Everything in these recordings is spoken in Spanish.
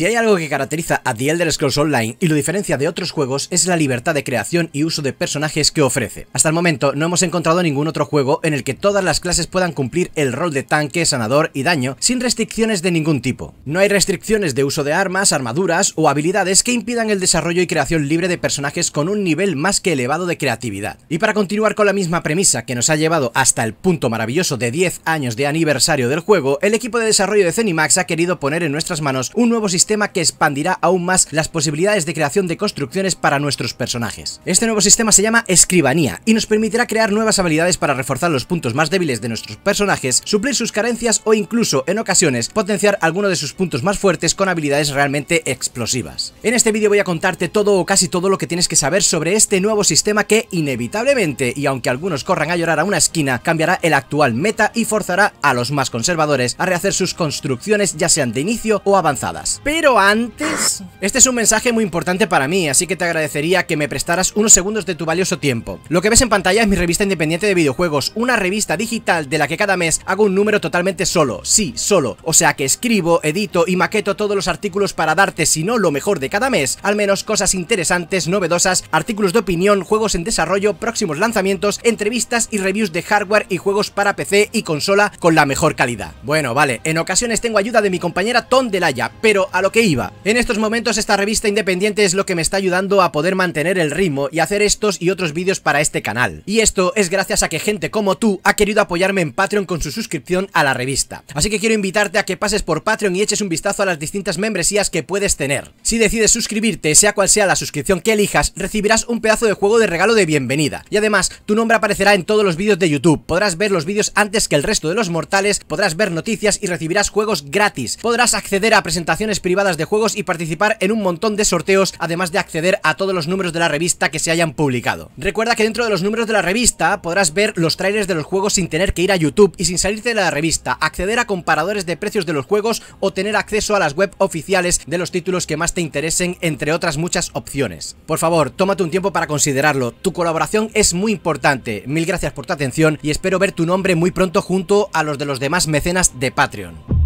Si hay algo que caracteriza a The Elder Scrolls Online y lo diferencia de otros juegos es la libertad de creación y uso de personajes que ofrece. Hasta el momento no hemos encontrado ningún otro juego en el que todas las clases puedan cumplir el rol de tanque, sanador y daño sin restricciones de ningún tipo. No hay restricciones de uso de armas, armaduras o habilidades que impidan el desarrollo y creación libre de personajes con un nivel más que elevado de creatividad. Y para continuar con la misma premisa que nos ha llevado hasta el punto maravilloso de 10 años de aniversario del juego, el equipo de desarrollo de Zenimax ha querido poner en nuestras manos un nuevo sistema tema que expandirá aún más las posibilidades de creación de construcciones para nuestros personajes. Este nuevo sistema se llama Escribanía y nos permitirá crear nuevas habilidades para reforzar los puntos más débiles de nuestros personajes, suplir sus carencias o incluso, en ocasiones, potenciar alguno de sus puntos más fuertes con habilidades realmente explosivas. En este vídeo voy a contarte todo o casi todo lo que tienes que saber sobre este nuevo sistema que, inevitablemente, y aunque algunos corran a llorar a una esquina, cambiará el actual meta y forzará a los más conservadores a rehacer sus construcciones ya sean de inicio o avanzadas. Pero antes, este es un mensaje muy importante para mí, así que te agradecería que me prestaras unos segundos de tu valioso tiempo. Lo que ves en pantalla es mi revista independiente de videojuegos, una revista digital de la que cada mes hago un número totalmente solo, sí, solo. O sea que escribo, edito y maqueto todos los artículos para darte, si no lo mejor de cada mes, al menos cosas interesantes, novedosas, artículos de opinión, juegos en desarrollo, próximos lanzamientos, entrevistas y reviews de hardware y juegos para PC y consola con la mejor calidad. Bueno, vale, en ocasiones tengo ayuda de mi compañera Tom Delaya, pero a lo que iba. En estos momentos esta revista independiente es lo que me está ayudando a poder mantener el ritmo y hacer estos y otros vídeos para este canal. Y esto es gracias a que gente como tú ha querido apoyarme en Patreon con su suscripción a la revista. Así que quiero invitarte a que pases por Patreon y eches un vistazo a las distintas membresías que puedes tener. Si decides suscribirte, sea cual sea la suscripción que elijas, recibirás un pedazo de juego de regalo de bienvenida. Y además, tu nombre aparecerá en todos los vídeos de YouTube. Podrás ver los vídeos antes que el resto de los mortales, podrás ver noticias y recibirás juegos gratis. Podrás acceder a presentaciones privadas de juegos y participar en un montón de sorteos, además de acceder a todos los números de la revista que se hayan publicado. Recuerda que dentro de los números de la revista podrás ver los trailers de los juegos sin tener que ir a YouTube y sin salirte de la revista, acceder a comparadores de precios de los juegos o tener acceso a las web oficiales de los títulos que más te interesen, entre otras muchas opciones. Por favor, tómate un tiempo para considerarlo, tu colaboración es muy importante. Mil gracias por tu atención y espero ver tu nombre muy pronto junto a los de los demás mecenas de Patreon.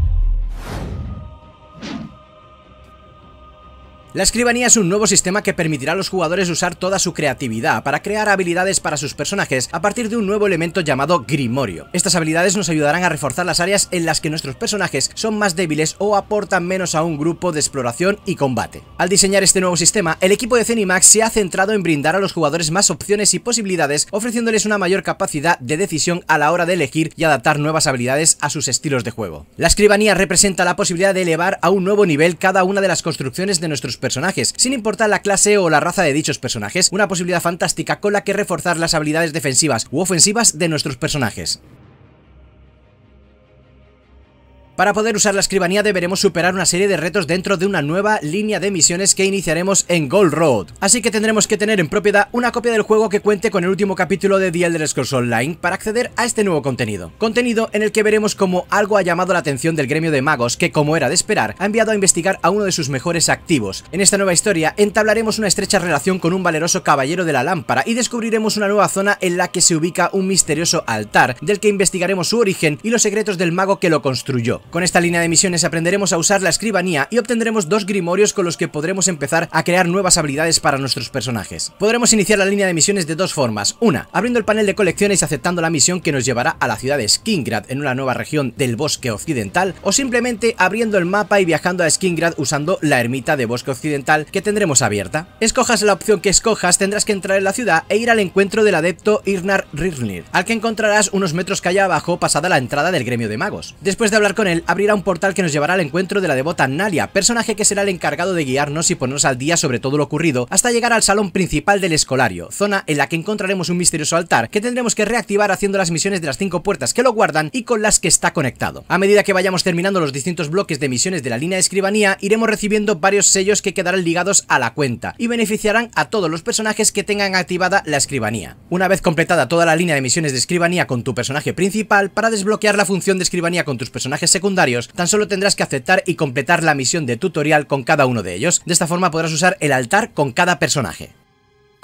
La escribanía es un nuevo sistema que permitirá a los jugadores usar toda su creatividad para crear habilidades para sus personajes a partir de un nuevo elemento llamado Grimorio. Estas habilidades nos ayudarán a reforzar las áreas en las que nuestros personajes son más débiles o aportan menos a un grupo de exploración y combate. Al diseñar este nuevo sistema, el equipo de Zenimax se ha centrado en brindar a los jugadores más opciones y posibilidades, ofreciéndoles una mayor capacidad de decisión a la hora de elegir y adaptar nuevas habilidades a sus estilos de juego. La escribanía representa la posibilidad de elevar a un nuevo nivel cada una de las construcciones de nuestros personajes, sin importar la clase o la raza de dichos personajes, una posibilidad fantástica con la que reforzar las habilidades defensivas u ofensivas de nuestros personajes. Para poder usar la escribanía deberemos superar una serie de retos dentro de una nueva línea de misiones que iniciaremos en Gold Road. Así que tendremos que tener en propiedad una copia del juego que cuente con el último capítulo de The Elder Scrolls Online para acceder a este nuevo contenido. Contenido en el que veremos cómo algo ha llamado la atención del gremio de magos que, como era de esperar, ha enviado a investigar a uno de sus mejores activos. En esta nueva historia entablaremos una estrecha relación con un valeroso caballero de la lámpara y descubriremos una nueva zona en la que se ubica un misterioso altar del que investigaremos su origen y los secretos del mago que lo construyó. Con esta línea de misiones aprenderemos a usar la escribanía y obtendremos dos grimorios con los que podremos empezar a crear nuevas habilidades para nuestros personajes. Podremos iniciar la línea de misiones de dos formas, una, abriendo el panel de colecciones y aceptando la misión que nos llevará a la ciudad de Skingrad en una nueva región del bosque occidental, o simplemente abriendo el mapa y viajando a Skingrad usando la ermita de bosque occidental que tendremos abierta. Escojas la opción que escojas, tendrás que entrar en la ciudad e ir al encuentro del adepto Irnar Rirnir, al que encontrarás unos metros que allá abajo pasada la entrada del gremio de magos. Después de hablar con él, abrirá un portal que nos llevará al encuentro de la devota Nalia, personaje que será el encargado de guiarnos y ponernos al día sobre todo lo ocurrido, hasta llegar al salón principal del escolario, zona en la que encontraremos un misterioso altar que tendremos que reactivar haciendo las misiones de las cinco puertas que lo guardan y con las que está conectado. A medida que vayamos terminando los distintos bloques de misiones de la línea de escribanía, iremos recibiendo varios sellos que quedarán ligados a la cuenta y beneficiarán a todos los personajes que tengan activada la escribanía. Una vez completada toda la línea de misiones de escribanía con tu personaje principal, para desbloquear la función de escribanía con tus personajes secundarios, secundarios, tan solo tendrás que aceptar y completar la misión de tutorial con cada uno de ellos. De esta forma podrás usar el altar con cada personaje.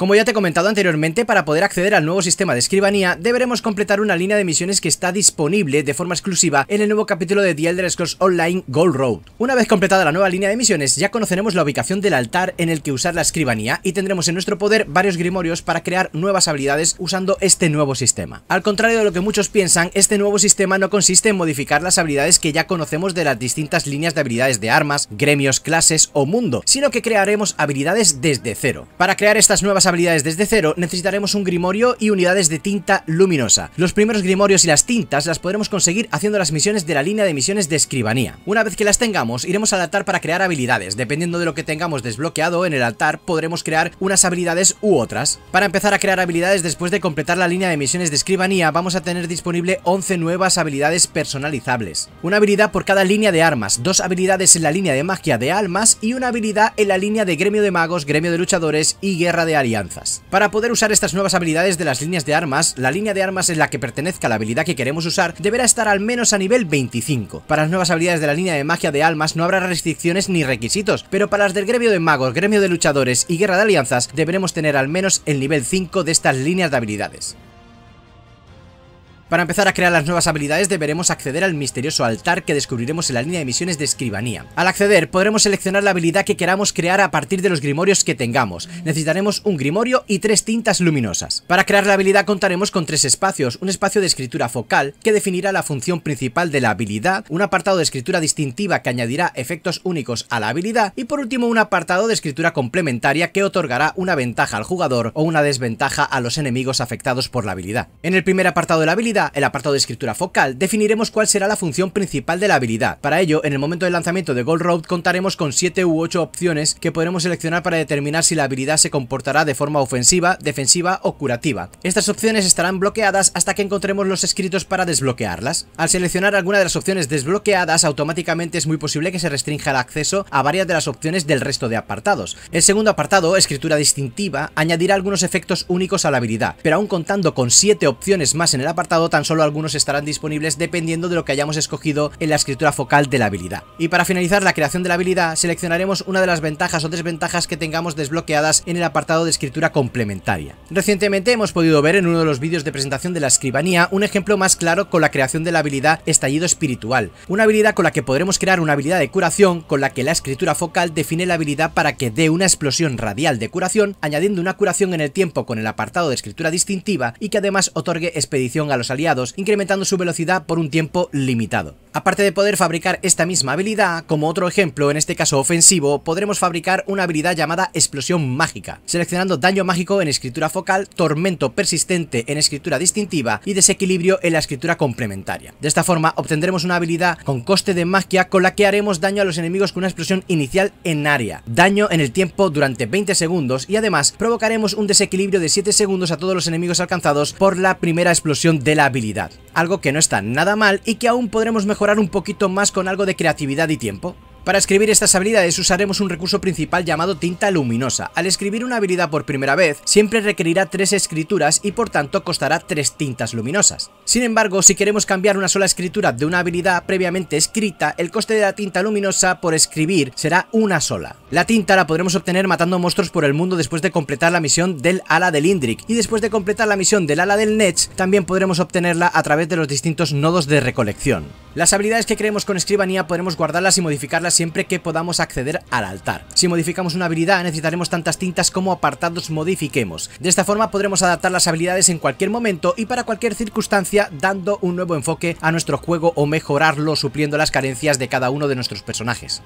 Como ya te he comentado anteriormente, para poder acceder al nuevo sistema de escribanía, deberemos completar una línea de misiones que está disponible de forma exclusiva en el nuevo capítulo de The Elder Scrolls Online Gold Road. Una vez completada la nueva línea de misiones, ya conoceremos la ubicación del altar en el que usar la escribanía y tendremos en nuestro poder varios grimorios para crear nuevas habilidades usando este nuevo sistema. Al contrario de lo que muchos piensan, este nuevo sistema no consiste en modificar las habilidades que ya conocemos de las distintas líneas de habilidades de armas, gremios, clases o mundo, sino que crearemos habilidades desde cero. Para crear estas nuevas habilidades desde cero, necesitaremos un grimorio y unidades de tinta luminosa. Los primeros grimorios y las tintas las podremos conseguir haciendo las misiones de la línea de misiones de escribanía. Una vez que las tengamos, iremos al altar para crear habilidades. Dependiendo de lo que tengamos desbloqueado en el altar, podremos crear unas habilidades u otras. Para empezar a crear habilidades después de completar la línea de misiones de escribanía, vamos a tener disponible 11 nuevas habilidades personalizables. Una habilidad por cada línea de armas, dos habilidades en la línea de magia de almas y una habilidad en la línea de gremio de magos, gremio de luchadores y guerra de aliados. Para poder usar estas nuevas habilidades de las líneas de armas, la línea de armas en la que pertenezca la habilidad que queremos usar deberá estar al menos a nivel 25. Para las nuevas habilidades de la línea de magia de almas no habrá restricciones ni requisitos, pero para las del gremio de magos, gremio de luchadores y guerra de alianzas deberemos tener al menos el nivel 5 de estas líneas de habilidades. Para empezar a crear las nuevas habilidades deberemos acceder al misterioso altar que descubriremos en la línea de misiones de escribanía. Al acceder podremos seleccionar la habilidad que queramos crear a partir de los grimorios que tengamos. Necesitaremos un grimorio y tres tintas luminosas. Para crear la habilidad contaremos con tres espacios, un espacio de escritura focal que definirá la función principal de la habilidad, un apartado de escritura distintiva que añadirá efectos únicos a la habilidad y por último un apartado de escritura complementaria que otorgará una ventaja al jugador o una desventaja a los enemigos afectados por la habilidad. En el primer apartado de la habilidad el apartado de escritura focal, definiremos cuál será la función principal de la habilidad. Para ello, en el momento del lanzamiento de Gold Road contaremos con 7 u 8 opciones que podremos seleccionar para determinar si la habilidad se comportará de forma ofensiva, defensiva o curativa. Estas opciones estarán bloqueadas hasta que encontremos los escritos para desbloquearlas. Al seleccionar alguna de las opciones desbloqueadas, automáticamente es muy posible que se restrinja el acceso a varias de las opciones del resto de apartados. El segundo apartado, escritura distintiva, añadirá algunos efectos únicos a la habilidad, pero aún contando con 7 opciones más en el apartado tan solo algunos estarán disponibles dependiendo de lo que hayamos escogido en la escritura focal de la habilidad. Y para finalizar la creación de la habilidad, seleccionaremos una de las ventajas o desventajas que tengamos desbloqueadas en el apartado de escritura complementaria. Recientemente hemos podido ver en uno de los vídeos de presentación de la escribanía un ejemplo más claro con la creación de la habilidad Estallido Espiritual, una habilidad con la que podremos crear una habilidad de curación con la que la escritura focal define la habilidad para que dé una explosión radial de curación, añadiendo una curación en el tiempo con el apartado de escritura distintiva y que además otorgue expedición a los aliados incrementando su velocidad por un tiempo limitado. Aparte de poder fabricar esta misma habilidad, como otro ejemplo, en este caso ofensivo, podremos fabricar una habilidad llamada Explosión Mágica, seleccionando Daño Mágico en escritura focal, Tormento Persistente en escritura distintiva y Desequilibrio en la escritura complementaria. De esta forma obtendremos una habilidad con coste de magia con la que haremos daño a los enemigos con una explosión inicial en área, daño en el tiempo durante 20 segundos y además provocaremos un desequilibrio de 7 segundos a todos los enemigos alcanzados por la primera explosión de la habilidad, algo que no está nada mal y que aún podremos mejorar un poquito más con algo de creatividad y tiempo. Para escribir estas habilidades usaremos un recurso principal llamado tinta luminosa. Al escribir una habilidad por primera vez, siempre requerirá tres escrituras y por tanto costará tres tintas luminosas. Sin embargo, si queremos cambiar una sola escritura de una habilidad previamente escrita, el coste de la tinta luminosa por escribir será una sola. La tinta la podremos obtener matando monstruos por el mundo después de completar la misión del ala del Indrik y después de completar la misión del ala del Nets también podremos obtenerla a través de los distintos nodos de recolección. Las habilidades que creemos con escribanía podremos guardarlas y modificarlas siempre que podamos acceder al altar. Si modificamos una habilidad necesitaremos tantas tintas como apartados modifiquemos. De esta forma podremos adaptar las habilidades en cualquier momento y para cualquier circunstancia dando un nuevo enfoque a nuestro juego o mejorarlo supliendo las carencias de cada uno de nuestros personajes.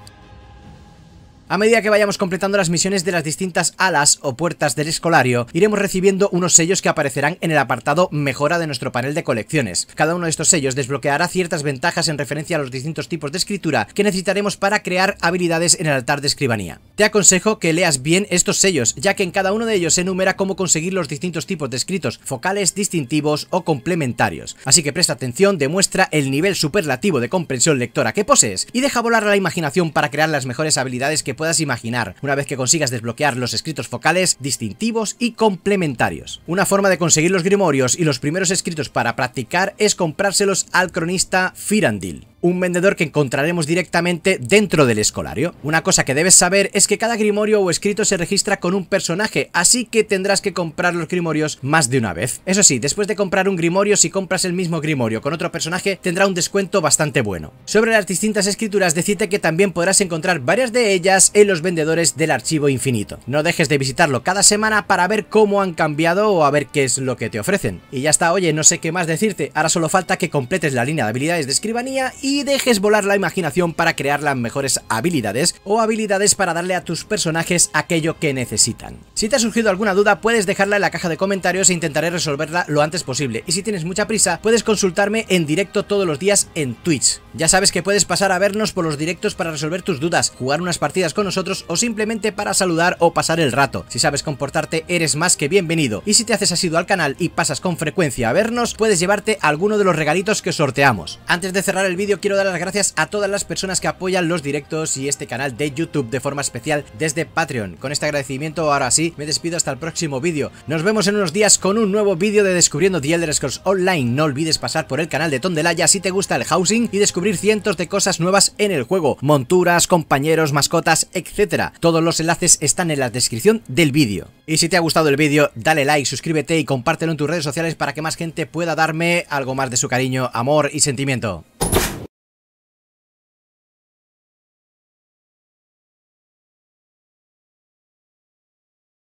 A medida que vayamos completando las misiones de las distintas alas o puertas del escolario, iremos recibiendo unos sellos que aparecerán en el apartado Mejora de nuestro panel de colecciones. Cada uno de estos sellos desbloqueará ciertas ventajas en referencia a los distintos tipos de escritura que necesitaremos para crear habilidades en el altar de escribanía. Te aconsejo que leas bien estos sellos, ya que en cada uno de ellos se enumera cómo conseguir los distintos tipos de escritos focales, distintivos o complementarios. Así que presta atención, demuestra el nivel superlativo de comprensión lectora que posees y deja volar a la imaginación para crear las mejores habilidades que puedas imaginar, una vez que consigas desbloquear los escritos focales distintivos y complementarios. Una forma de conseguir los grimorios y los primeros escritos para practicar es comprárselos al cronista Firandil un vendedor que encontraremos directamente dentro del escolario. Una cosa que debes saber es que cada grimorio o escrito se registra con un personaje, así que tendrás que comprar los grimorios más de una vez. Eso sí, después de comprar un grimorio, si compras el mismo grimorio con otro personaje, tendrá un descuento bastante bueno. Sobre las distintas escrituras, decirte que también podrás encontrar varias de ellas en los vendedores del archivo infinito. No dejes de visitarlo cada semana para ver cómo han cambiado o a ver qué es lo que te ofrecen. Y ya está, oye, no sé qué más decirte, ahora solo falta que completes la línea de habilidades de escribanía y dejes volar la imaginación para crear las mejores habilidades o habilidades para darle a tus personajes aquello que necesitan. Si te ha surgido alguna duda puedes dejarla en la caja de comentarios e intentaré resolverla lo antes posible y si tienes mucha prisa puedes consultarme en directo todos los días en Twitch. Ya sabes que puedes pasar a vernos por los directos para resolver tus dudas, jugar unas partidas con nosotros o simplemente para saludar o pasar el rato. Si sabes comportarte, eres más que bienvenido. Y si te haces asido al canal y pasas con frecuencia a vernos, puedes llevarte alguno de los regalitos que sorteamos. Antes de cerrar el vídeo, quiero dar las gracias a todas las personas que apoyan los directos y este canal de YouTube de forma especial desde Patreon. Con este agradecimiento, ahora sí, me despido hasta el próximo vídeo. Nos vemos en unos días con un nuevo vídeo de Descubriendo The Elder Scrolls Online. No olvides pasar por el canal de Tondelaya si te gusta el housing y descubrir cientos de cosas nuevas en el juego. Monturas, compañeros, mascotas, etcétera Todos los enlaces están en la descripción del vídeo. Y si te ha gustado el vídeo, dale like, suscríbete y compártelo en tus redes sociales para que más gente pueda darme algo más de su cariño, amor y sentimiento.